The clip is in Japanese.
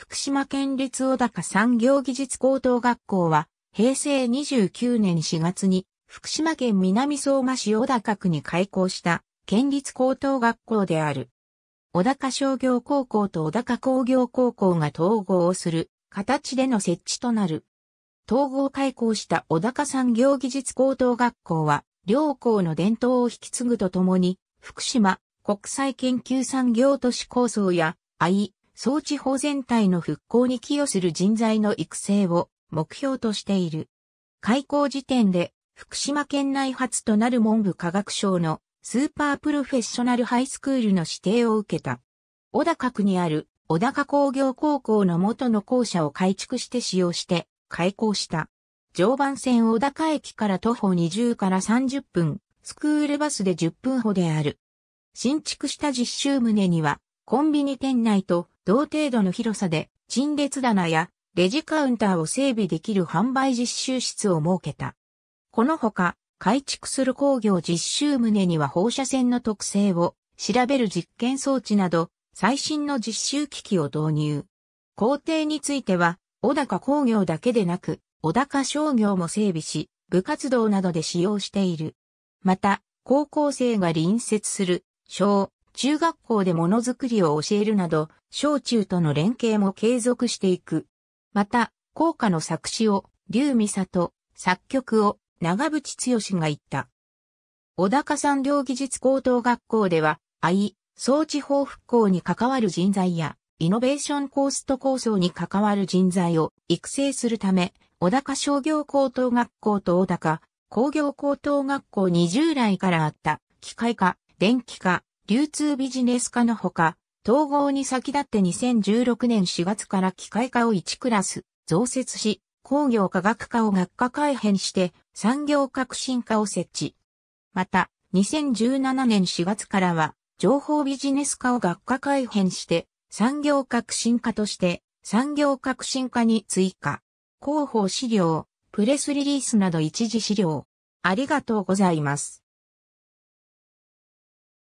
福島県立小高産業技術高等学校は、平成29年4月に、福島県南相馬市小高区に開校した、県立高等学校である。小高商業高校と小高工業高校が統合をする、形での設置となる。統合開校した小高産業技術高等学校は、両校の伝統を引き継ぐとともに、福島国際研究産業都市構想や、装置法全体の復興に寄与する人材の育成を目標としている。開校時点で福島県内初となる文部科学省のスーパープロフェッショナルハイスクールの指定を受けた。小高区にある小高工業高校の元の校舎を改築して使用して開校した。常磐線小高駅から徒歩20から30分、スクールバスで10分ほどである。新築した実習棟には、コンビニ店内と同程度の広さで陳列棚やレジカウンターを整備できる販売実習室を設けた。このほか、改築する工業実習棟には放射線の特性を調べる実験装置など最新の実習機器を導入。工程については、小高工業だけでなく、小高商業も整備し、部活動などで使用している。また、高校生が隣接する、小、中学校でものづくりを教えるなど、小中との連携も継続していく。また、校歌の作詞を、竜美里、作曲を、長渕剛が言った。小高産業技術高等学校では、愛、装総地方復興に関わる人材や、イノベーションコースト構想に関わる人材を育成するため、小高商業高等学校と小高工業高等学校に従来からあった機械化、電気化、流通ビジネス化のほか、統合に先立って2016年4月から機械化を1クラス増設し、工業科学科を学科改編して産業革新化を設置。また、2017年4月からは、情報ビジネス化を学科改編して、産業革新化として、産業革新化に追加。広報資料、プレスリリースなど一時資料。ありがとうございます。